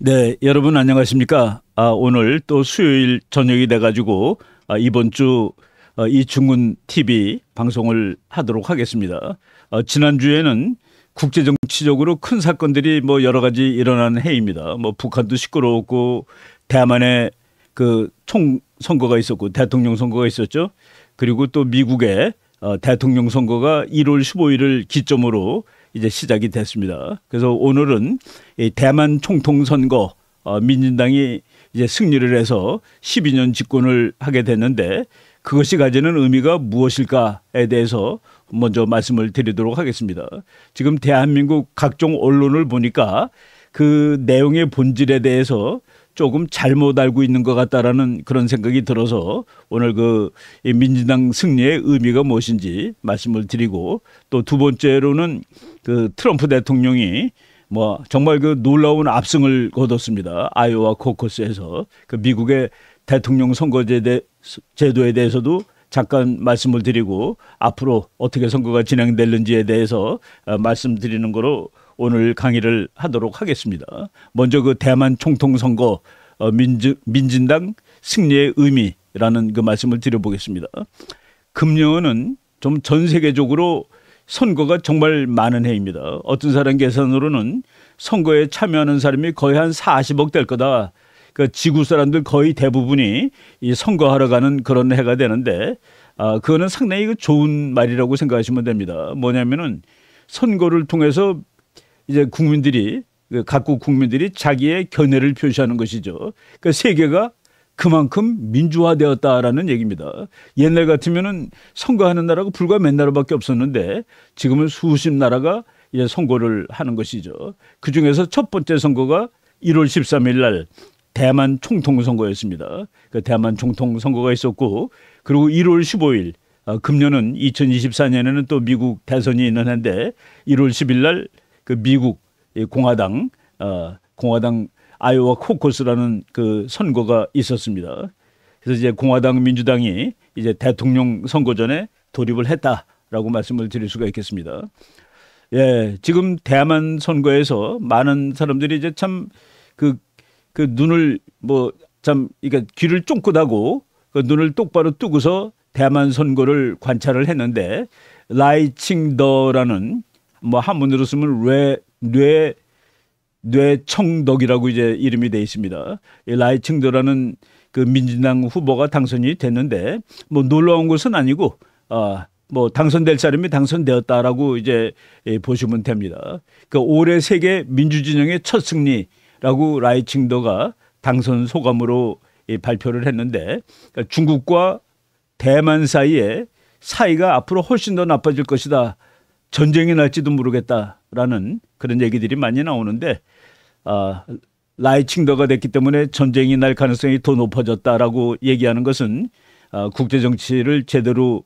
네, 여러분 안녕하십니까? 아, 오늘 또 수요일 저녁이 돼가지고 아, 이번 주 아, 이중근 TV 방송을 하도록 하겠습니다. 아, 어, 지난 주에는 국제 정치적으로 큰 사건들이 뭐 여러 가지 일어난 해입니다. 뭐 북한도 시끄러웠고 대만의 그 총 선거가 있었고 대통령 선거가 있었죠. 그리고 또 미국의 어, 대통령 선거가 1월 15일을 기점으로 이제 시작이 됐습니다. 그래서 오늘은 이 대만 총통 선거 어, 민진당이 이제 승리를 해서 12년 집권을 하게 됐는데 그것이 가지는 의미가 무엇일까에 대해서 먼저 말씀을 드리도록 하겠습니다. 지금 대한민국 각종 언론을 보니까 그 내용의 본질에 대해서 조금 잘못 알고 있는 것 같다라는 그런 생각이 들어서 오늘 그 민주당 승리의 의미가 무엇인지 말씀을 드리고 또 두 번째로는 그 트럼프 대통령이 뭐 정말 그 놀라운 압승을 거뒀습니다. 아이오와 코커스에서 그 미국의 대통령 선거제도에 대, 해서도 잠깐 말씀을 드리고 앞으로 어떻게 선거가 진행될는지에 대해서 어, 말씀드리는 거로 오늘 강의를 하도록 하겠습니다. 먼저 그 대만 총통 선거 어, 민주, 민진당 승리의 의미라는 그 말씀을 드려보겠습니다. 금년은 좀 전 세계적으로 선거가 정말 많은 해입니다. 어떤 사람 계산으로는 선거에 참여하는 사람이 거의 한 40억 될 거다. 그 지구 사람들 거의 대부분이 이 선거하러 가는 그런 해가 되는데 아 그거는 상당히 그 좋은 말이라고 생각하시면 됩니다. 뭐냐면은 선거를 통해서 이제 국민들이 그 각국 국민들이 자기의 견해를 표시하는 것이죠. 그 그러니까 세계가 그만큼 민주화되었다라는 얘기입니다. 옛날 같으면은 선거하는 나라가 불과 몇 나라밖에 없었는데 지금은 수십 나라가 이제 선거를 하는 것이죠. 그 중에서 첫 번째 선거가 1월 13일 날 대만 총통 선거였습니다. 그 대만 총통 선거가 있었고 그리고 1월 15일 아, 금년은 2024년에는 또 미국 대선이 있는 데 1월 10일 날 그 미국 공화당 어, 공화당 아이오와 코커스라는 그 선거가 있었습니다. 그래서 이제 공화당 민주당이 이제 대통령 선거 전에 돌입을 했다라고 말씀을 드릴 수가 있겠습니다. 예, 지금 대만 선거에서 많은 사람들이 이제 참 그그 그 눈을 뭐 참 이게 귀를 쫑긋하고 그 눈을 똑바로 뜨고서 대만 선거를 관찰을 했는데 라이칭더라는 뭐 한문으로 쓰면 뇌뇌 뇌청덕이라고 이제 이름이 돼 있습니다. 라이칭도라는 그 민주당 후보가 당선이 됐는데 뭐 놀라운 것은 아니고 아, 뭐 당선될 사람이 당선되었다라고 이제 예, 보시면 됩니다. 그 올해 세계 민주진영의 첫 승리라고 라이칭도가 당선 소감으로 예, 발표를 했는데 그러니까 중국과 대만 사이에 사이가 앞으로 훨씬 더 나빠질 것이다. 전쟁이 날지도 모르겠다라는 그런 얘기들이 많이 나오는데 아, 라이칭더가 됐기 때문에 전쟁이 날 가능성이 더 높아졌다라고 얘기하는 것은 아, 국제 정치를 제대로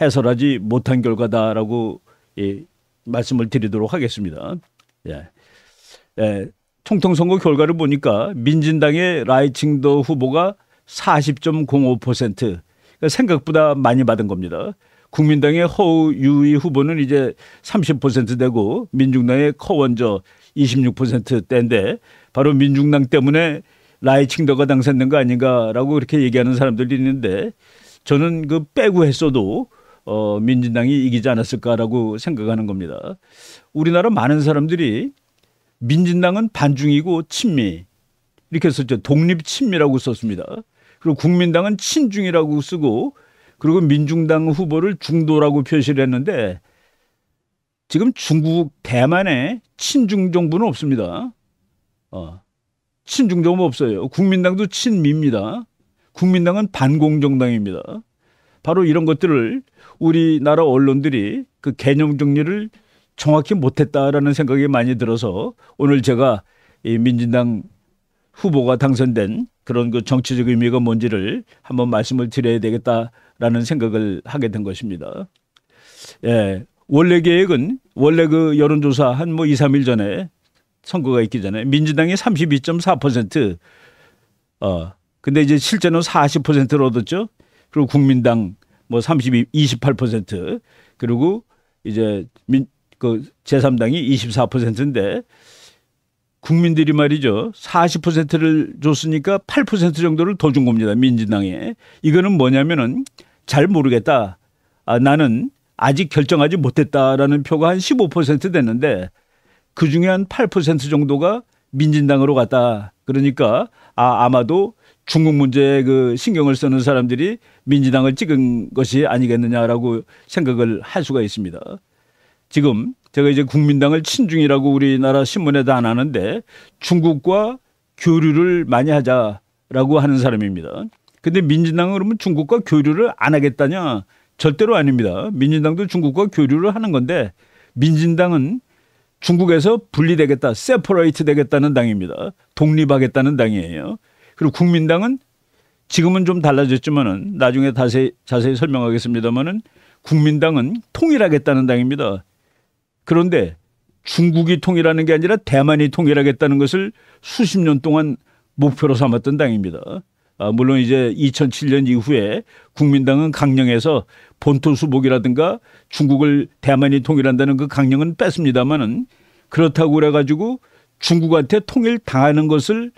해설하지 못한 결과다라고 예, 말씀을 드리도록 하겠습니다. 예. 예, 총통 선거 결과를 보니까 민진당의 라이칭더 후보가 40.05% 그러니까 생각보다 많이 받은 겁니다. 국민당의 허우유이 후보는 이제 30% 되고 민중당의 커원저 26%대인데 바로 민중당 때문에 라이칭더가 당선된 거 아닌가라고 그렇게 얘기하는 사람들도 있는데 저는 그 빼고 했어도 어, 민진당이 이기지 않았을까라고 생각하는 겁니다. 우리나라 많은 사람들이 민진당은 반중이고 친미 이렇게 썼죠. 독립 친미라고 썼습니다. 그리고 국민당은 친중이라고 쓰고 그리고 민중당 후보를 중도라고 표시를 했는데 지금 중국 대만에 친중 정부는 없습니다. 어. 친중 정부 없어요. 국민당도 친미입니다. 국민당은 반공 정당입니다. 바로 이런 것들을 우리나라 언론들이 그 개념 정리를 정확히 못했다라는 생각이 많이 들어서 오늘 제가 이 민진당 후보가 당선된 그런 그 정치적 의미가 뭔지를 한번 말씀을 드려야 되겠다 라는 생각을 하게 된 것입니다. 예. 원래 계획은 원래 그 여론조사 한 뭐 2, 3일 전에 선거가 있기 전에 민주당이 32.4% 어, 근데 이제 실제는 40%를 얻었죠. 그리고 국민당 뭐 32, 28% 그리고 이제 민, 그 제3당이 24%인데 국민들이 말이죠. 40%를 줬으니까 8% 정도를 더 준 겁니다. 민진당에. 이거는 뭐냐면은 잘 모르겠다. 아, 나는 아직 결정하지 못했다라는 표가 한 15% 됐는데 그 중에 한 8% 정도가 민진당으로 갔다. 그러니까 아, 아마도 중국 문제에 그 신경을 쓰는 사람들이 민진당을 찍은 것이 아니겠느냐라고 생각을 할 수가 있습니다. 지금 제가 이제 국민당을 친중이라고 우리나라 신문에도 안 하는데 중국과 교류를 많이 하자라고 하는 사람입니다. 근데 민진당은 그러면 중국과 교류를 안 하겠다냐? 절대로 아닙니다. 민진당도 중국과 교류를 하는 건데 민진당은 중국에서 분리되겠다, 세퍼레이트 되겠다는 당입니다. 독립하겠다는 당이에요. 그리고 국민당은 지금은 좀 달라졌지만은 나중에 자세히, 자세히 설명하겠습니다만은 국민당은 통일하겠다는 당입니다. 그런데 중국이 통일하는 게 아니라 대만이 통일하겠다는 것을 수십 년 동안 목표로 삼았던 당입니다. 아, 물론 이제 2007년 이후에 국민당은 강령에서 본토 수복이라든가 중국을 대만이 통일한다는 그 강령은 뺐습니다만은 그렇다고 그래가지고 중국한테 통일 당하는 것을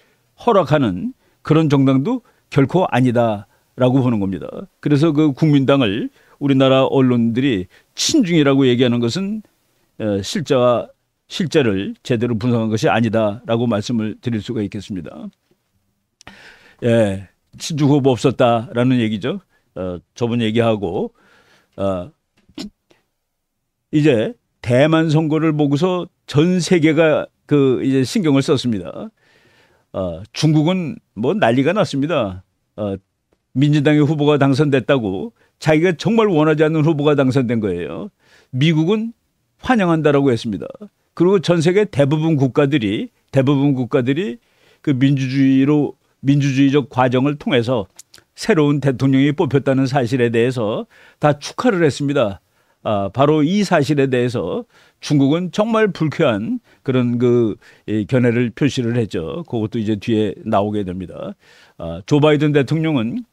허락하는 그런 정당도 결코 아니다라고 보는 겁니다. 그래서 그 국민당을 우리나라 언론들이 친중이라고 얘기하는 것은 어, 실제와 실제를 제대로 분석한 것이 아니다라고 말씀을 드릴 수가 있겠습니다. 예, 친중 후보 없었다라는 얘기죠. 어, 저번 얘기하고 어, 이제 대만 선거를 보고서 전 세계가 그 이제 신경을 썼습니다. 어, 중국은 뭐 난리가 났습니다. 어, 민주당의 후보가 당선됐다고 자기가 정말 원하지 않는 후보가 당선된 거예요. 미국은 환영한다라고 했습니다. 그리고 전 세계 대부분 국가들이 대부분 국가들이 그 민주주의로 민주주의적 과정을 통해서 새로운 대통령이 뽑혔다는 사실에 대해서 다 축하를 했습니다. 아, 바로 이 사실에 대해서 중국은 정말 불쾌한 그런 그 견해를 표시를 했죠. 그것도 이제 뒤에 나오게 됩니다. 아, 조 바이든 대통령은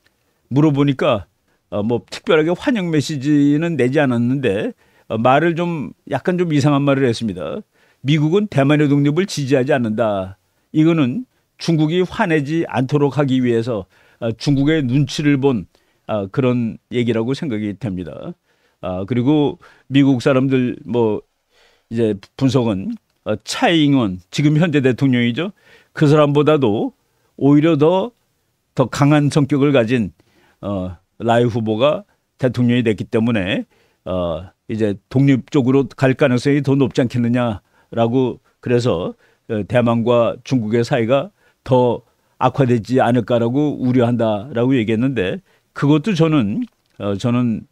물어보니까 아, 뭐 특별하게 환영 메시지는 내지 않았는데 어, 말을 좀 약간 좀 이상한 말을 했습니다. 미국은 대만의 독립을 지지하지 않는다. 이거는 중국이 화내지 않도록 하기 위해서 어, 중국의 눈치를 본 어, 그런 얘기라고 생각이 됩니다. 아, 그리고 미국 사람들 뭐 이제 분석은 차이잉원 지금 현재 대통령이죠. 그 사람보다도 오히려 더더 더 강한 성격을 가진 라이 후보가 대통령이 됐기 때문에 어, 이제 독립 적으로갈 가능성이 더 높지 않겠느냐라고 그래서 어, 대만과 중국의 사이가 더 악화되지 않을까라고 우려한다라고 얘기했는데 그것도 저는 어, 저는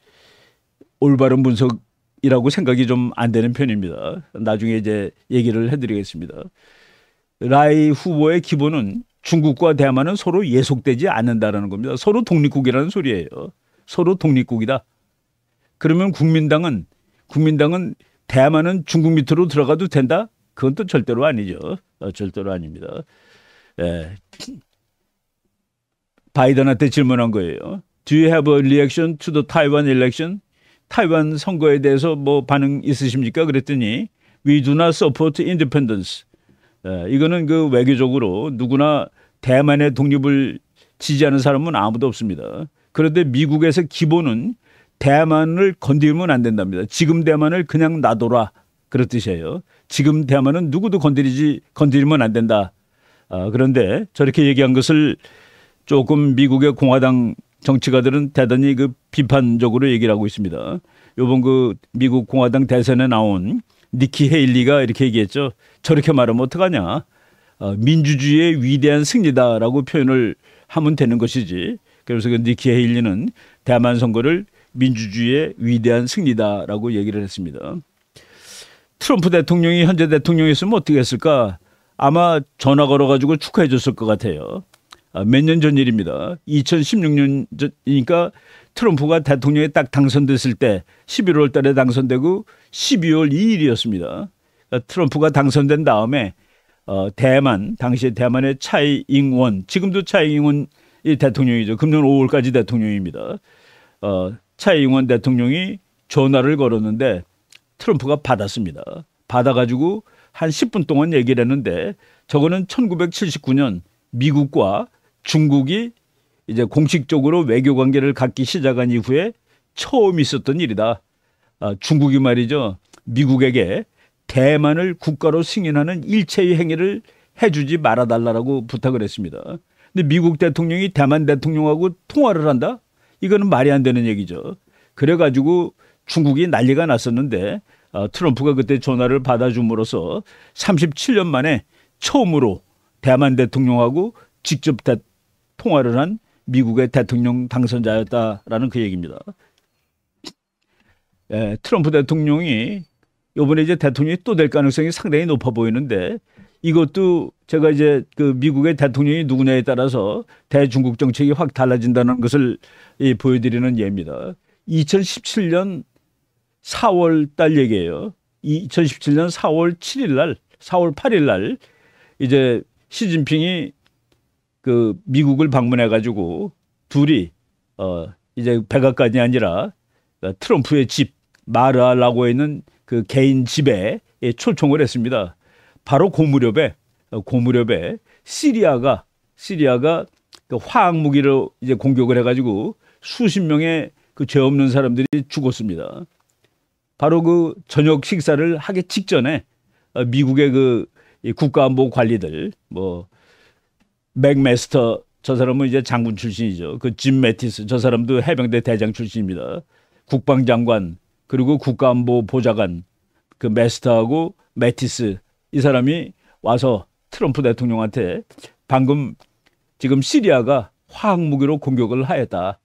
올바른 분석이라고 생각이 좀 안 되는 편입니다. 나중에 이제 얘기를 해드리겠습니다. 라이 후보의 기본은 중국과 대만은 서로 예속되지 않는다라는 겁니다. 서로 독립국이라는 소리예요. 서로 독립국이다. 그러면 국민당은 국민당은 대만은 중국 밑으로 들어가도 된다? 그건 또 절대로 아니죠. 어, 절대로 아닙니다. 예. 바이든한테 질문한 거예요. Do you have a reaction to the Taiwan election? 타이완 선거에 대해서 뭐 반응 있으십니까? 그랬더니 We do not support independence. 예, 이거는 그 외교적으로 누구나 대만의 독립을 지지하는 사람은 아무도 없습니다. 그런데 미국에서 기본은 대만을 건드리면 안 된답니다. 지금 대만을 그냥 놔둬라 그런 뜻이에요. 지금 대만은 누구도 건드리지 건드리면 안 된다. 아, 그런데 저렇게 얘기한 것을 조금 미국의 공화당 정치가들은 대단히 그 비판적으로 얘기를 하고 있습니다. 요번 그 미국 공화당 대선에 나온 니키 헤일리가 이렇게 얘기했죠. 저렇게 말하면 어떡하냐. 어, 아, 민주주의의 위대한 승리다라고 표현을 하면 되는 것이지. 그래서 그 니키 헤일리는 대만 선거를 민주주의의 위대한 승리다라고 얘기를 했습니다. 트럼프 대통령이 현재 대통령이었으면 어떻게 했을까? 아마 전화 걸어가지고 축하해 줬을 것 같아요. 아, 몇년 전 일입니다. 2016년 전이니까 트럼프가 대통령에 딱 당선됐을 때 11월 달에 당선되고 12월 2일이었습니다. 그러니까 트럼프가 당선된 다음에 어, 대만 당시 대만의 차이잉원 지금도 차이잉원 대통령이죠. 금년 5월까지 대통령입니다. 어, 차이잉원 대통령이 전화를 걸었는데 트럼프가 받았습니다. 받아가지고 한 10분 동안 얘기를 했는데 저거는 1979년 미국과 중국이 이제 공식적으로 외교 관계를 갖기 시작한 이후에 처음 있었던 일이다. 아, 중국이 말이죠. 미국에게 대만을 국가로 승인하는 일체의 행위를 해주지 말아달라고 부탁을 했습니다. 근데 미국 대통령이 대만 대통령하고 통화를 한다? 이거는 말이 안 되는 얘기죠. 그래가지고 중국이 난리가 났었는데 어, 트럼프가 그때 전화를 받아줌으로써 37년 만에 처음으로 대만 대통령하고 직접 대, 통화를 한 미국의 대통령 당선자였다라는 그 얘기입니다. 예, 트럼프 대통령이 요번에 이제 대통령이 또 될 가능성이 상당히 높아 보이는데 이것도 제가 이제 그 미국의 대통령이 누구냐에 따라서 대중국 정책이 확 달라진다는 것을 이 보여드리는 예입니다. 2017년 4월 달 얘기예요. 2017년 4월 7일 날, 4월 8일 날 이제 시진핑이 그 미국을 방문해 가지고 둘이 어 이제 백악관이 아니라 그 트럼프의 집 마르아라고 있는 그 개인 집에 예, 초청을 했습니다. 바로 고무렵에 어, 고무렵에 시리아가 시리아가 그 화학 무기로 이제 공격을 해가지고 수십 명의 그 죄 없는 사람들이 죽었습니다. 바로 그 저녁 식사를 하기 직전에 어, 미국의 그 국가안보 관리들 뭐 맥메스터 저 사람은 이제 장군 출신이죠. 그짐 매티스 저 사람도 해병대 대장 출신입니다. 국방장관 그리고 국가안보 보좌관 그 메스터하고 매티스 이 사람이 와서 트럼프 대통령한테 방금 지금 시리아가 화학 무기로 공격을 하였다.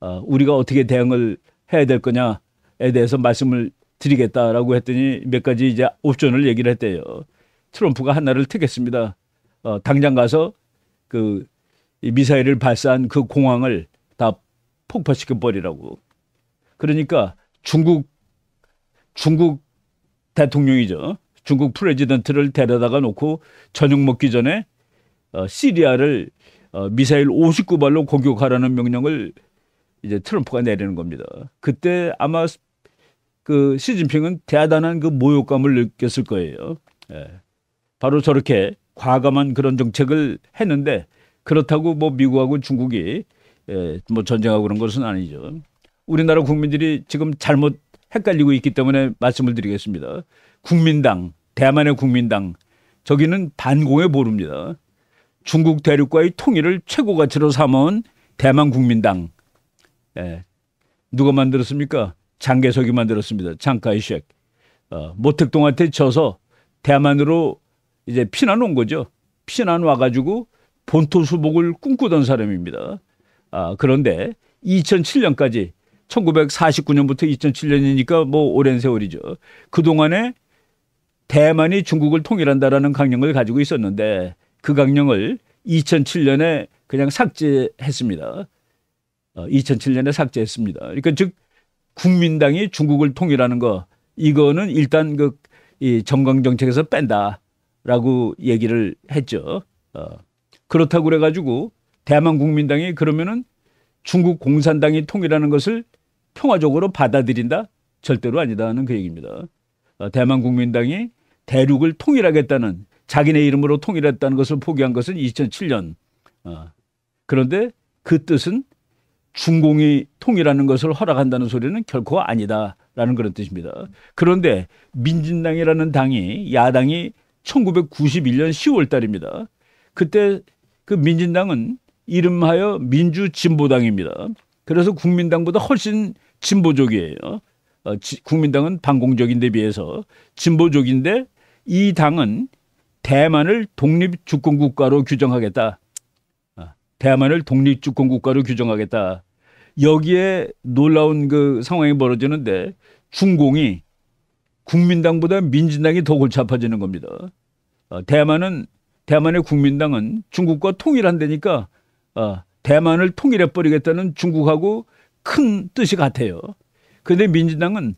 어, 우리가 어떻게 대응을 해야 될 거냐에 대해서 말씀을 드리겠다라고 했더니 몇 가지 이제 옵션을 얘기를 했대요. 트럼프가 하나를 택했습니다. 어, 당장 가서 그 미사일을 발사한 그 공항을 다 폭파시켜 버리라고. 그러니까 중국 중국 대통령이죠. 중국 프레지던트를 데려다가 놓고 저녁 먹기 전에 어, 시리아를 어, 미사일 59발로 공격하라는 명령을 이제 트럼프가 내리는 겁니다. 그때 아마 그 시진핑은 대단한 그 모욕감을 느꼈을 거예요. 예. 바로 저렇게 과감한 그런 정책을 했는데 그렇다고 뭐 미국하고 중국이 예, 뭐 전쟁하고 그런 것은 아니죠. 우리나라 국민들이 지금 잘못 헷갈리고 있기 때문에 말씀을 드리겠습니다. 국민당, 대만의 국민당 저기는 반공의 보루입니다. 중국 대륙과의 통일을 최고 가치로 삼아온 대만 국민당. 예. 누가 만들었습니까? 장개석이 만들었습니다. 장카이첵. 어, 모택동한테 져서 대만으로 이제 피난 온 거죠. 피난 와가지고 본토 수복을 꿈꾸던 사람입니다. 아, 그런데 2007년까지 1949년부터 2007년이니까 뭐 오랜 세월이죠. 그동안에 대만이 중국을 통일한다라는 강령을 가지고 있었는데 그 강령을 2007년에 그냥 삭제했습니다. 2007년에 어, 삭제했습니다. 그러니까 즉 국민당이 중국을 통일하는 거 이거는 일단 그 정강 정책에서 뺀다라고 얘기를 했죠. 어. 그렇다고 그래가지고 대만 국민당이 그러면은 중국 공산당이 통일하는 것을 평화적으로 받아들인다 절대로 아니다는 그 얘기입니다. 어, 대만 국민당이 대륙을 통일하겠다는 자기네 이름으로 통일했다는 것을 포기한 것은 2007년. 어. 그런데 그 뜻은 중공이 통일하는 것을 허락한다는 소리는 결코 아니다라는 그런 뜻입니다. 그런데 민진당이라는 당이 야당이 1991년 10월 달입니다. 그때 그 민진당은 이름하여 민주진보당입니다. 그래서 국민당보다 훨씬 진보적이에요. 어, 지, 국민당은 반공적인데 비해서 진보적인데 이 당은 대만을 독립주권국가로 규정하겠다. 아, 대만을 독립주권국가로 규정하겠다. 여기에 놀라운 그 상황이 벌어지는데 중공이 국민당보다 민진당이 더 골치 아파지는 겁니다. 아, 대만은 대만의 국민당은 중국과 통일한다니까 아, 대만을 통일해 버리겠다는 중국하고 큰 뜻이 같아요. 그런데 민진당은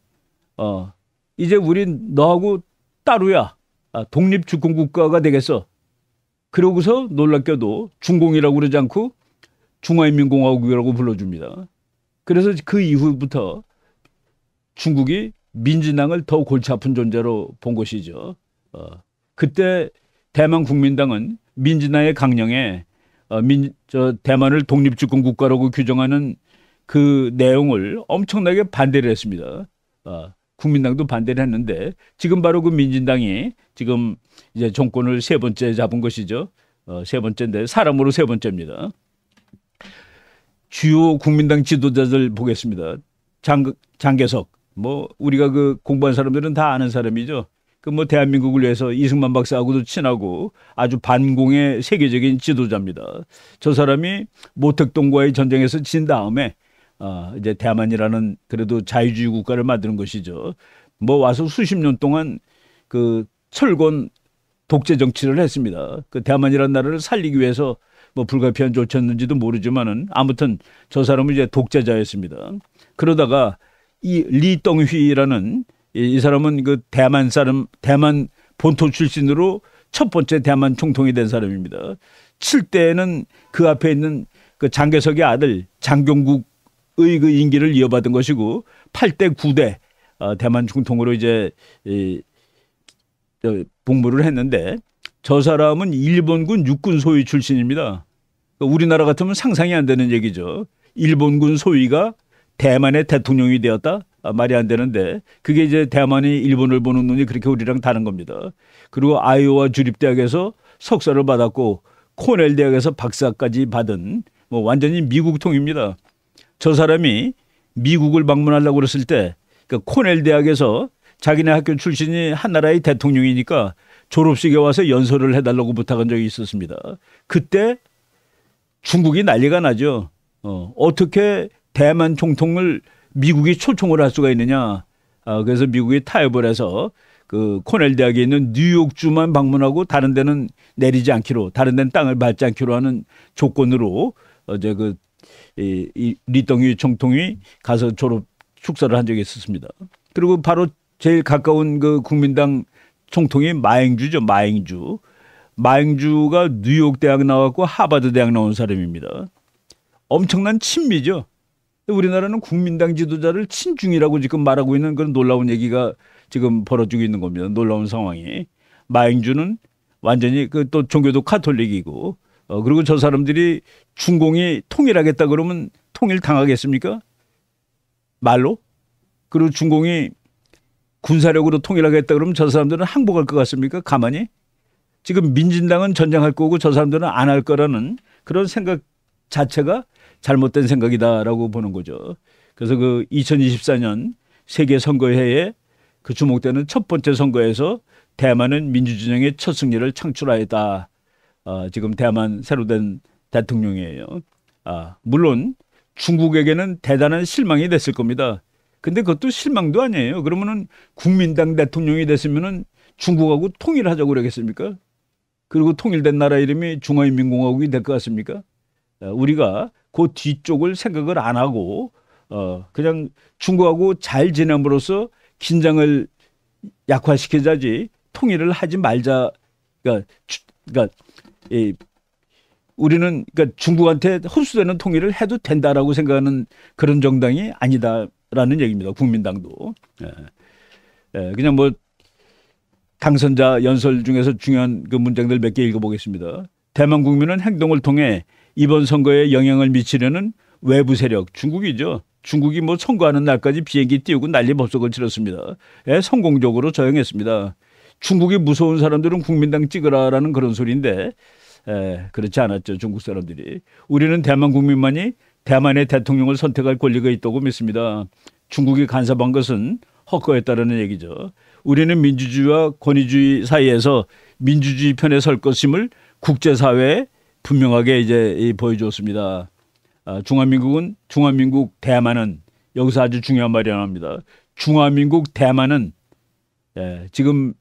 어, 이제 우린 너하고 따로야. 아, 독립주권국가가 되겠어. 그러고서 놀랍게도 중공이라고 그러지 않고 중화인민공화국이라고 불러줍니다. 그래서 그 이후부터 중국이 민진당을 더 골치 아픈 존재로 본 것이죠. 어, 그때 대만 국민당은 민진당의 강령에 어, 민, 저, 대만을 독립주권 국가라고 규정하는 그 내용을 엄청나게 반대를 했습니다. 어, 국민당도 반대를 했는데 지금 바로 그 민진당이 지금 이제 정권을 세 번째 잡은 것이죠. 어, 세 번째인데 사람으로 세 번째입니다. 주요 국민당 지도자들 보겠습니다. 장, 장계석 뭐 우리가 그 공부한 사람들은 다 아는 사람이죠. 그 뭐 대한민국을 위해서 이승만 박사하고도 친하고 아주 반공의 세계적인 지도자입니다. 저 사람이 모택동과의 전쟁에서 진 다음에 아, 이제 대만이라는 그래도 자유주의 국가를 만드는 것이죠. 뭐 와서 수십 년 동안 그 철권 독재 정치를 했습니다. 그 대만이라는 나라를 살리기 위해서 뭐 불가피한 조치였는지도 모르지만은 아무튼 저 사람은 이제 독재자였습니다. 그러다가 이 리덩휘라는 이 사람은 그 대만 사람 대만 본토 출신으로 첫 번째 대만 총통이 된 사람입니다. 칠때에는그 앞에 있는 그 장개석의 아들 장경국 그 인기를 이어받은 것이고 8대 9대 어, 대만 중통으로 이제 이, 어, 복무를 했는데 저 사람은 일본군 육군 소위 출신입니다. 그러니까 우리나라 같으면 상상이 안 되는 얘기죠. 일본군 소위가 대만의 대통령이 되었다? 아, 말이 안 되는데 그게 이제 대만이 일본을 보는 눈이 그렇게 우리랑 다른 겁니다. 그리고 아이오와 주립대학에서 석사를 받았고 코넬 대학에서 박사까지 받은 뭐 완전히 미국통입니다. 저 사람이 미국을 방문하려고 그랬을 때 그 코넬 대학에서 자기네 학교 출신이 한 나라의 대통령이니까 졸업식에 와서 연설을 해달라고 부탁한 적이 있었습니다. 그때 중국이 난리가 나죠. 어, 어떻게 대만 총통을 미국이 초청을 할 수가 있느냐. 아, 그래서 미국이 타협을 해서 그 코넬 대학에 있는 뉴욕주만 방문하고 다른 데는 내리지 않기로 다른 데는 땅을 밟지 않기로 하는 조건으로 어제 그 이, 이 리덩이 총통이 가서 졸업 축사를 한 적이 있었습니다. 그리고 바로 제일 가까운 그 국민당 총통이 마행주죠. 마행주. 마행주가 뉴욕 대학 나왔고 하버드 대학 나온 사람입니다. 엄청난 친미죠. 우리나라는 국민당 지도자를 친중이라고 지금 말하고 있는 그런 놀라운 얘기가 지금 벌어지고 있는 겁니다. 놀라운 상황이. 마행주는 완전히 그또 종교도 카톨릭이고 어, 그리고 저 사람들이 중공이 통일하겠다 그러면 통일 당하겠습니까? 말로? 그리고 중공이 군사력으로 통일하겠다 그러면 저 사람들은 항복할 것 같습니까? 가만히? 지금 민진당은 전쟁할 거고 저 사람들은 안 할 거라는 그런 생각 자체가 잘못된 생각이다라고 보는 거죠. 그래서 그 2024년 세계 선거회에 그 주목되는 첫 번째 선거에서 대만은 민주진영의 첫 승리를 창출하였다. 어, 지금 대만 새로 된 대통령이에요. 아, 물론 중국에게는 대단한 실망이 됐을 겁니다. 근데 그것도 실망도 아니에요. 그러면은 국민당 대통령이 됐으면은 중국하고 통일하자고 그러겠습니까? 그리고 통일된 나라 이름이 중화인민공화국이 될 것 같습니까? 우리가 그 뒤쪽을 생각을 안 하고 어 그냥 중국하고 잘 지냄으로써 긴장을 약화시켜자지 통일을 하지 말자. 그러니까, 그러니까 이 우리는 그러니까 중국한테 흡수되는 통일을 해도 된다라고 생각하는 그런 정당이 아니다라는 얘기입니다. 국민당도. 예. 예. 그냥 뭐 당선자 연설 중에서 중요한 그 문장들 몇 개 읽어보겠습니다. 대만 국민은 행동을 통해 이번 선거에 영향을 미치려는 외부 세력 중국이죠. 중국이 뭐 선거하는 날까지 비행기 띄우고 난리 법석을 치렀습니다. 예, 성공적으로 저용했습니다. 중국이 무서운 사람들은 국민당 찍으라라는 그런 소리인데 에, 예, 그렇지 않았죠. 중국 사람들이. 우리는 대만 국민만이 대만의 대통령을 선택할 권리가 있다고 믿습니다. 중국이 간섭한 것은 허거했다라는 얘기죠. 우리는 민주주의와 권위주의 사이에서 민주주의 편에 설 것임을 국제사회에 분명하게 이제 보여줬습니다. 아, 중화민국은 중화민국 대만은 여기서 아주 중요한 말이 하나입니다. 중화민국 대만은 예, 지금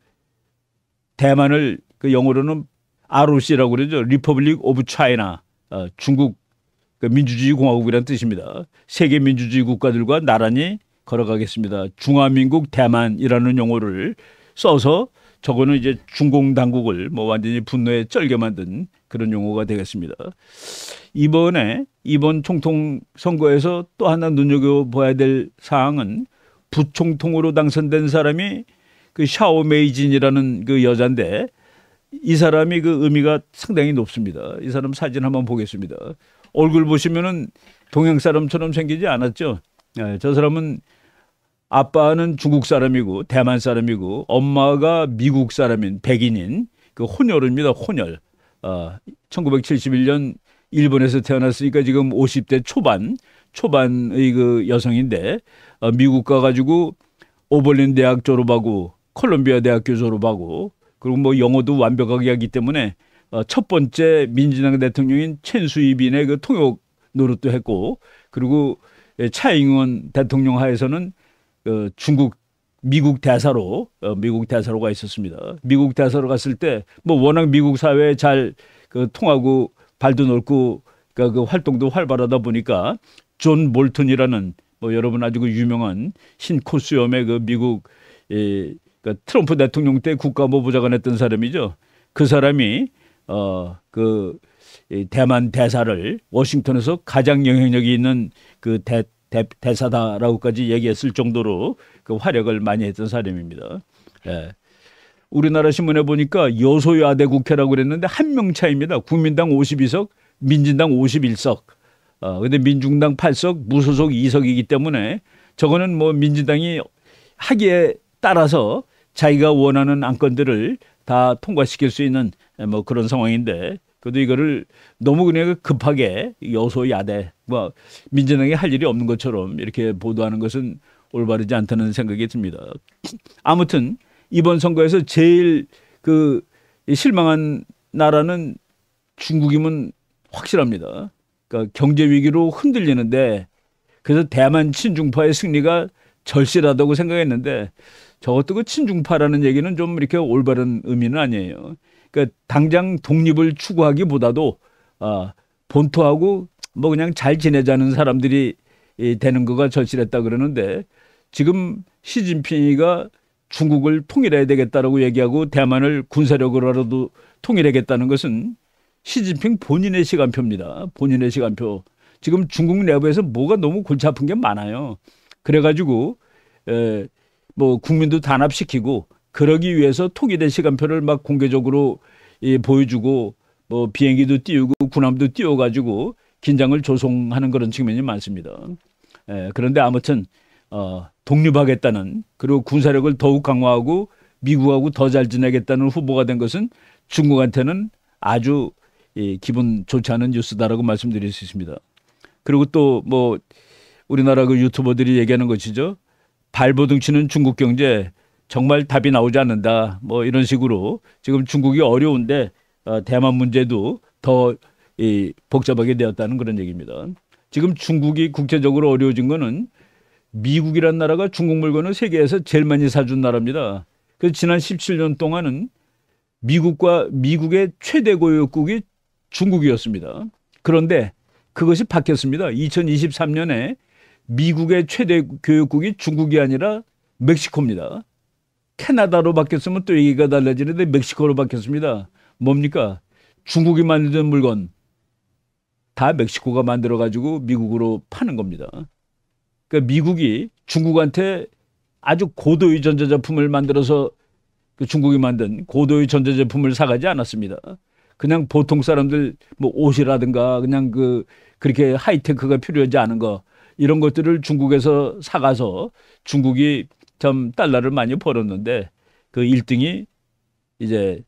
대만을 그 영어로는 ROC라고 그러죠. 리퍼블릭 오브 차이나 어, 중국 그 민주주의 공화국이라는 뜻입니다. 세계 민주주의 국가들과 나란히 걸어가겠습니다. 중화민국 대만이라는 용어를 써서 저거는 이제 중공 당국을 뭐 완전히 분노에 쩔게 만든 그런 용어가 되겠습니다. 이번에 이번 총통 선거에서 또 하나 눈여겨 봐야 될 사항은 부총통으로 당선된 사람이 그 샤오메이진이라는 그여잔데 이 사람이 그 의미가 상당히 높습니다. 이 사람 사진 한번 보겠습니다. 얼굴 보시면은 동양 사람처럼 생기지 않았죠. 네, 저 사람은 아빠는 중국 사람이고 대만 사람이고 엄마가 미국 사람인 백인인 그 혼혈입니다. 혼혈. 어, 아, 1971년 일본에서 태어났으니까 지금 50대 초반 초반의 그 여성인데 어, 미국 가가지고 오벌린 대학 졸업하고 콜롬비아 대학교 졸업하고 그리고 뭐 영어도 완벽하게 하기 때문에 어, 첫 번째 민주당 대통령인 첸수이빈의 그 통역 노릇도 했고 그리고 예, 차잉원 대통령 하에서는 어, 중국 미국 대사로 어, 미국 대사로가 있었습니다. 미국 대사로 갔을 때 뭐 워낙 미국 사회에 잘 그 통하고 발도 넓고 그까그 그러니까 활동도 활발하다 보니까 존 몰턴이라는 뭐 여러분 아주 그 유명한 신코스염의 그 미국 예, 그 트럼프 대통령 때 국가보보좌관 했던 사람이죠. 그 사람이 어그 대만 대사를 워싱턴에서 가장 영향력이 있는 그 대, 대, 사다라고까지 얘기했을 정도로 그 활약을 많이 했던 사람입니다. 예. 우리나라 신문에 보니까 여소야대 국회라고 그랬는데 한 명 차입니다. 국민당 52석, 민진당 51석. 어, 근데 민중당 8석, 무소속 2석이기 때문에 저거는 뭐 민진당이 하기에 따라서 자기가 원하는 안건들을 다 통과시킬 수 있는 뭐 그런 상황인데 그래도 이거를 너무 그냥 급하게 여소야대 뭐 민주당이 할 일이 없는 것처럼 이렇게 보도하는 것은 올바르지 않다는 생각이 듭니다. 아무튼 이번 선거에서 제일 그 실망한 나라는 중국임은 확실합니다. 그러니까 경제 위기로 흔들리는데 그래서 대만 친중파의 승리가 절실하다고 생각했는데 저것도 그 친중파라는 얘기는 좀 이렇게 올바른 의미는 아니에요. 그러니까 당장 독립을 추구하기보다도 아, 본토하고 뭐 그냥 잘 지내자는 사람들이 되는 거가 절실했다 그러는데 지금 시진핑이가 중국을 통일해야 되겠다라고 얘기하고 대만을 군사력으로라도 통일하겠다는 것은 시진핑 본인의 시간표입니다. 본인의 시간표. 지금 중국 내부에서 뭐가 너무 골치 아픈 게 많아요. 그래가지고 에, 뭐 국민도 단합시키고 그러기 위해서 토기된 시간표를 막 공개적으로 예, 보여주고 뭐 비행기도 띄우고 군함도 띄워가지고 긴장을 조성하는 그런 측면이 많습니다. 예, 그런데 아무튼 어, 독립하겠다는 그리고 군사력을 더욱 강화하고 미국하고 더 잘 지내겠다는 후보가 된 것은 중국한테는 아주 예, 기분 좋지 않은 뉴스다라고 말씀드릴 수 있습니다. 그리고 또 뭐 우리나라 그 유튜버들이 얘기하는 것이죠. 발버둥치는 중국 경제 정말 답이 나오지 않는다. 뭐 이런 식으로 지금 중국이 어려운데 어, 대만 문제도 더 이, 복잡하게 되었다는 그런 얘기입니다. 지금 중국이 국제적으로 어려워진 거는 미국이란 나라가 중국 물건을 세계에서 제일 많이 사준 나라입니다. 그 지난 17년 동안은 미국과 미국의 최대 고유국이 중국이었습니다. 그런데 그것이 바뀌었습니다. 2023년에 미국의 최대 교육국이 중국이 아니라 멕시코입니다. 캐나다로 바뀌었으면 또 얘기가 달라지는데 멕시코로 바뀌었습니다. 뭡니까? 중국이 만든 물건 다 멕시코가 만들어 가지고 미국으로 파는 겁니다. 그러니까 미국이 중국한테 아주 고도의 전자제품을 만들어서 그 중국이 만든 고도의 전자제품을 사가지 않았습니다. 그냥 보통 사람들 뭐 옷이라든가 그냥 그 그렇게 하이테크가 필요하지 않은 거 이런 것들을 중국에서 사가서 중국이 참 달러를 많이 벌었는데 그 1등이 이제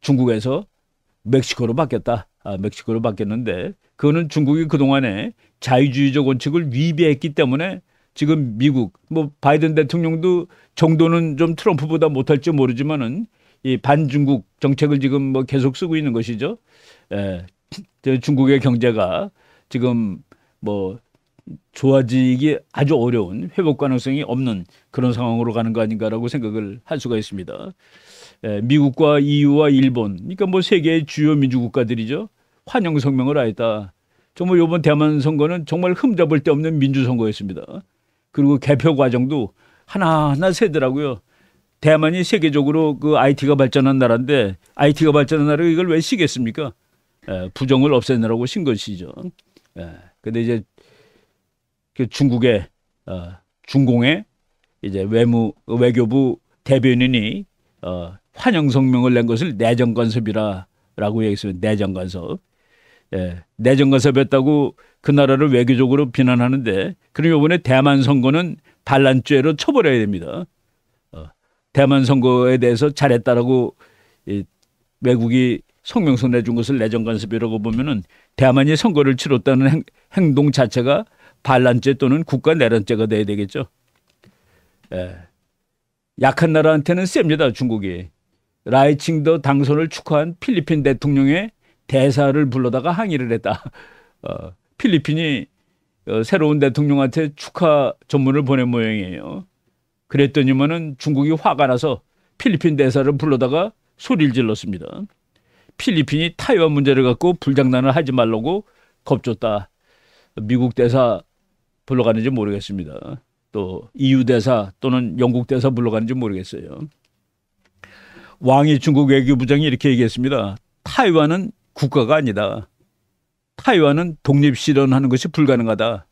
중국에서 멕시코로 바뀌었다. 아, 멕시코로 바뀌었는데 그거는 중국이 그동안에 자유주의적 원칙을 위배했기 때문에 지금 미국 뭐 바이든 대통령도 정도는 좀 트럼프보다 못할지 모르지만은 이 반중국 정책을 지금 뭐 계속 쓰고 있는 것이죠. 예. 중국의 경제가 지금 뭐 좋아지기 아주 어려운 회복 가능성이 없는 그런 상황으로 가는 거 아닌가라고 생각을 할 수가 있습니다. 예, 미국과 EU와 일본, 그러니까 뭐 세계의 주요 민주국가들이죠. 환영 성명을 하였다. 정말 이번 대만 선거는 정말 흠잡을 데 없는 민주 선거였습니다. 그리고 개표 과정도 하나하나 세더라고요. 대만이 세계적으로 그 IT가 발전한 나라인데 IT가 발전한 나라가 이걸 왜 시겠습니까? 예, 부정을 없애느라고 신 것이죠. 예, 근데 이제 그 중국의 어, 중공의 이제 외무 외교부 대변인이 어, 환영 성명을 낸 것을 내정 간섭이라라고 얘기했으면 내정 간섭. 예, 내정 간섭했다고 그 나라를 외교적으로 비난하는데 그럼 이번에 대만 선거는 반란죄로 처벌해야 됩니다. 어, 대만 선거에 대해서 잘했다라고 이, 외국이 성명서 내준 것을 내정 간섭이라고 보면은 대만이 선거를 치렀다는 행, 행동 자체가 반란죄 또는 국가 내란죄가 돼야 되겠죠. 예. 약한 나라한테는 셉니다 중국이. 라이칭도 당선을 축하한 필리핀 대통령의 대사를 불러다가 항의를 했다. 어, 필리핀이 어, 새로운 대통령한테 축하 전문을 보낸 모양이에요. 그랬더니만은 중국이 화가 나서 필리핀 대사를 불러다가 소리를 질렀습니다. 필리핀이 타이완 문제를 갖고 불장난을 하지 말라고 겁줬다. 미국 대사 불러가는지 모르겠습니다. 또 EU 대사 또는 영국 대사 불러가는지 모르겠어요. 왕이 중국 외교부장이 이렇게 얘기했습니다. 타이완은 국가가 아니다. 타이완은 독립 실현하는 것이 불가능하다.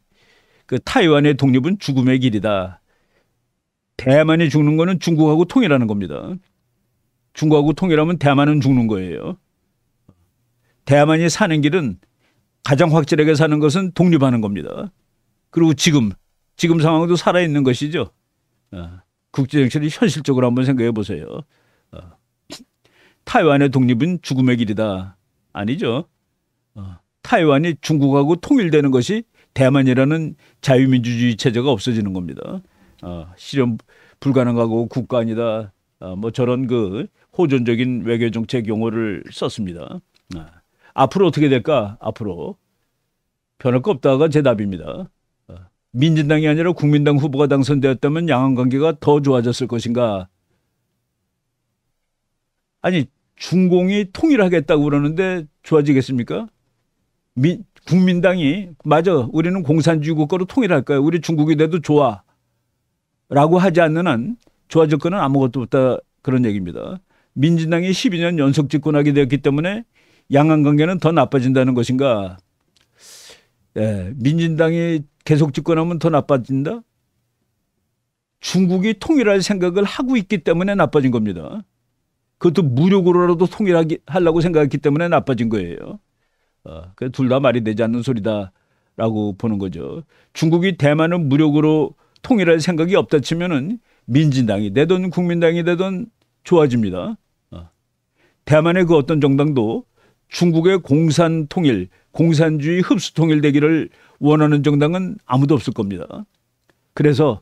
그 타이완의 독립은 죽음의 길이다. 대만이 죽는 거는 중국하고 통일하는 겁니다. 중국하고 통일하면 대만은 죽는 거예요. 대만이 사는 길은 가장 확실하게 사는 것은 독립하는 겁니다. 그리고 지금 지금 상황도 살아 있는 것이죠. 어, 국제 정치를 현실적으로 한번 생각해 보세요. 어, 타이완의 독립은 죽음의 길이다. 아니죠. 어, 타이완이 중국하고 통일되는 것이 대만이라는 자유민주주의 체제가 없어지는 겁니다. 어, 실현 불가능하고 국가 아니다. 어, 뭐 저런 그 호전적인 외교 정책 용어를 썼습니다. 어. 앞으로 어떻게 될까? 앞으로 변할 거 없다가 제 답입니다. 민진당이 아니라 국민당 후보가 당선되었다면 양안 관계가 더 좋아졌을 것인가? 아니 중공이 통일하겠다고 그러는데 좋아지겠습니까? 미, 국민당이 맞아 우리는 공산주의 국가로 통일할 거야 우리 중국이 돼도 좋아라고 하지 않는 한 좋아질 거는 아무것도 없다 그런 얘기입니다. 민진당이 12년 연속 집권하게 되었기 때문에 양안 관계는 더 나빠진다는 것인가? 예, 민진당이 계속 집권하면 더 나빠진다? 중국이 통일할 생각을 하고 있기 때문에 나빠진 겁니다. 그것도 무력으로라도 통일하려고 생각했기 때문에 나빠진 거예요. 어, 둘다 말이 되지 않는 소리다라고 보는 거죠. 중국이 대만을 무력으로 통일할 생각이 없다 치면은 민진당이 되든 국민당이 되든 좋아집니다. 어. 대만의 그 어떤 정당도 중국의 공산 통일, 공산주의 흡수 통일되기를 원하는 정당은 아무도 없을 겁니다. 그래서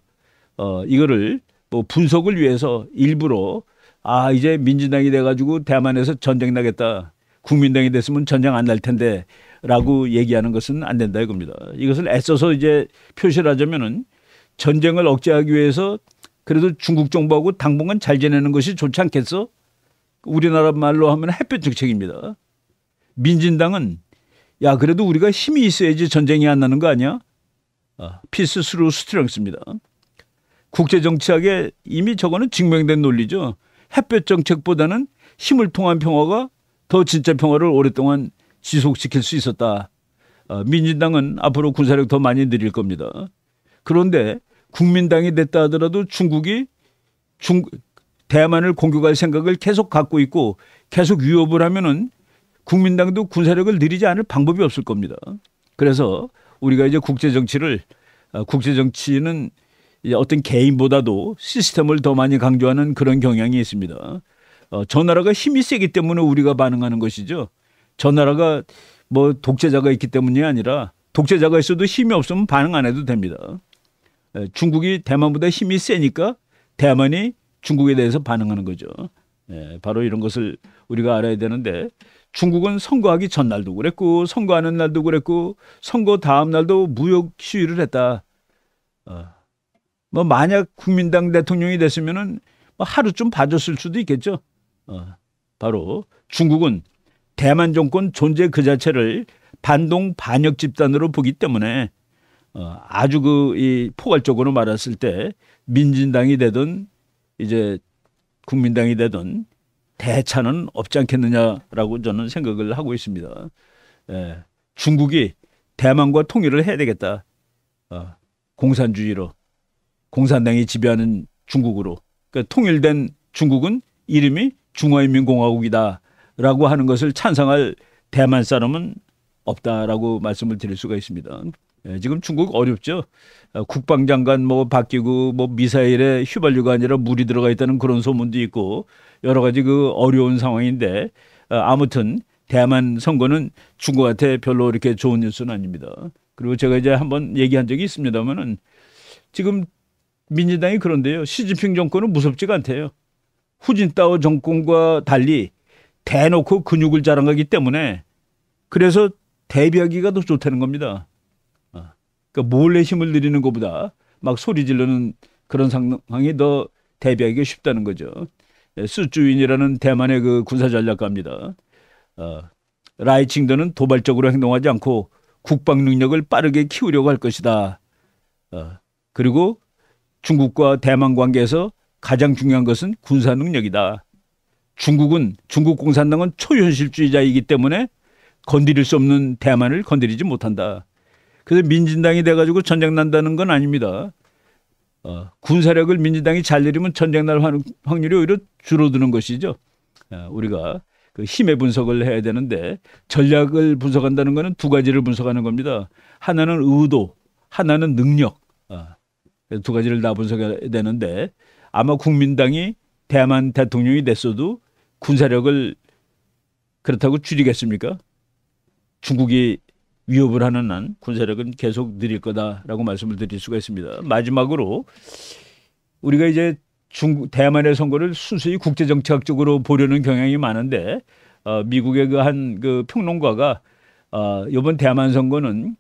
어, 이거를 뭐 분석을 위해서 일부러 아 이제 민주당이 돼가지고 대만에서 전쟁 나겠다. 국민당이 됐으면 전쟁 안 날 텐데라고 얘기하는 것은 안 된다 이겁니다. 이것을 애써서 이제 표시를 하자면은 전쟁을 억제하기 위해서 그래도 중국 정부하고 당분간 잘 지내는 것이 좋지 않겠어? 우리나라 말로 하면 햇볕 정책입니다. 민진당은 야 그래도 우리가 힘이 있어야지 전쟁이 안 나는 거 아니야? 아, 피스 스루 스트렝스입니다. 국제 정치학에 이미 저거는 증명된 논리죠. 햇볕 정책보다는 힘을 통한 평화가 더 진짜 평화를 오랫동안 지속시킬 수 있었다. 아, 민진당은 앞으로 군사력 더 많이 늘릴 겁니다. 그런데 국민당이 됐다 하더라도 중국이 중 대만을 공격할 생각을 계속 갖고 있고 계속 위협을 하면은 국민당도 군사력을 늘리지 않을 방법이 없을 겁니다. 그래서 우리가 이제 국제 정치를 아, 국제 정치는 어떤 개인보다도 시스템을 더 많이 강조하는 그런 경향이 있습니다. 어, 저 나라가 힘이 세기 때문에 우리가 반응하는 것이죠. 저 나라가 뭐 독재자가 있기 때문이 아니라 독재자가 있어도 힘이 없으면 반응 안 해도 됩니다. 에, 중국이 대만보다 힘이 세니까 대만이 중국에 대해서 반응하는 거죠. 예, 바로 이런 것을 우리가 알아야 되는데 중국은 선거하기 전날도 그랬고 선거하는 날도 그랬고 선거 다음 날도 무역 시위를 했다. 어. 뭐 만약 국민당 대통령이 됐으면은 뭐 하루 좀 봐줬을 수도 있겠죠. 어. 바로 중국은 대만 정권 존재 그 자체를 반동 반역 집단으로 보기 때문에 어, 아주 그이 포괄적으로 말했을 때 민진당이 되든 이제 국민당이 되든 대차는 없지 않겠느냐라고 저는 생각을 하고 있습니다. 예, 중국이 대만과 통일을 해야 되겠다. 어, 공산주의로 공산당이 지배하는 중국으로 그러니까 통일된 중국은 이름이 중화인민공화국이다라고 하는 것을 찬성할 대만 사람은 없다라고 말씀을 드릴 수가 있습니다. 예, 지금 중국 어렵죠. 어, 국방장관 뭐 바뀌고 뭐 미사일에 휘발유가 아니라 물이 들어가 있다는 그런 소문도 있고 여러 가지 그 어려운 상황인데 어, 아무튼 대만 선거는 중국한테 별로 이렇게 좋은 뉴스는 아닙니다. 그리고 제가 이제 한번 얘기한 적이 있습니다만은 지금 민주당이 그런데요. 시진핑 정권은 무섭지가 않대요. 후진타오 정권과 달리 대놓고 근육을 자랑하기 때문에 그래서 대비하기가 더 좋다는 겁니다. 그러니까 몰래 힘을 들이는 것보다 막 소리 지르는 그런 상황이 더 대비하기가 쉽다는 거죠. 예, 수주인이라는 대만의 그 군사 전략가입니다. 어, 라이칭더는 도발적으로 행동하지 않고 국방 능력을 빠르게 키우려고 할 것이다. 어, 그리고 중국과 대만 관계에서 가장 중요한 것은 군사 능력이다. 중국은 중국 공산당은 초현실주의자이기 때문에 건드릴 수 없는 대만을 건드리지 못한다. 그래서 민진당이 돼가지고 전쟁 난다는 건 아닙니다. 어, 군사력을 민진당이 잘 내리면 전쟁 날 확률이 오히려 줄어드는 것이죠. 어, 우리가 그 힘의 분석을 해야 되는데 전략을 분석한다는 거는 두 가지를 분석하는 겁니다. 하나는 의도, 하나는 능력. 어, 두 가지를 다 분석해야 되는데 아마 국민당이 대만 대통령이 됐어도 군사력을 그렇다고 줄이겠습니까? 중국이 위협을 하는 한 군사력은 계속 늘릴 거다라고 말씀을 드릴 수가 있습니다. 마지막으로 우리가 이제 중국 대만의 선거를 순수히 국제 정치학적으로 보려는 경향이 많은데 어, 미국의 그 한그 그 평론가가 어, 이번 대만 선거는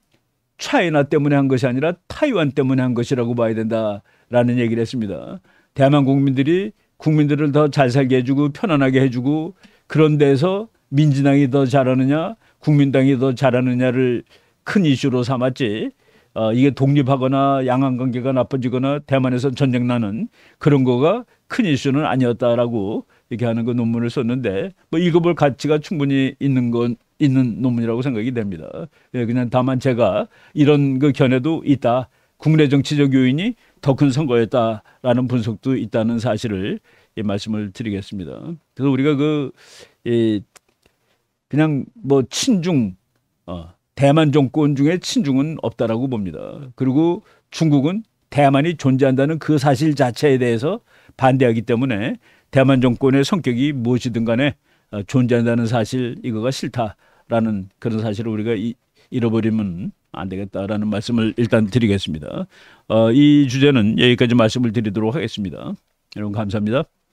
차이나 때문에 한 것이 아니라 타이완 때문에 한 것이라고 봐야 된다라는 얘기를 했습니다. 대만 국민들이 국민들을 더 잘 살게 해주고 편안하게 해주고 그런 데서 민진당이 더 잘하느냐 국민당이 더 잘하느냐를 큰 이슈로 삼았지 어, 이게 독립하거나 양안 관계가 나빠지거나 대만에서 전쟁 나는 그런 거가 큰 이슈는 아니었다라고 이렇게 하는 그 논문을 썼는데 뭐 읽어볼 가치가 충분히 있는 건 있는 논문이라고 생각이 됩니다. 예, 그냥 다만 제가 이런 그 견해도 있다. 국내 정치적 요인이 더 큰 선거였다라는 분석도 있다는 사실을 예, 말씀을 드리겠습니다. 그래서 우리가 그 예, 그냥 뭐 친중 어, 대만 정권 중에 친중은 없다라고 봅니다. 그리고 중국은 대만이 존재한다는 그 사실 자체에 대해서 반대하기 때문에 대만 정권의 성격이 무엇이든 간에 어, 존재한다는 사실 이거가 싫다라는 그런 사실을 우리가 이, 잃어버리면 안 되겠다라는 말씀을 일단 드리겠습니다. 어, 이 주제는 여기까지 말씀을 드리도록 하겠습니다. 여러분 감사합니다.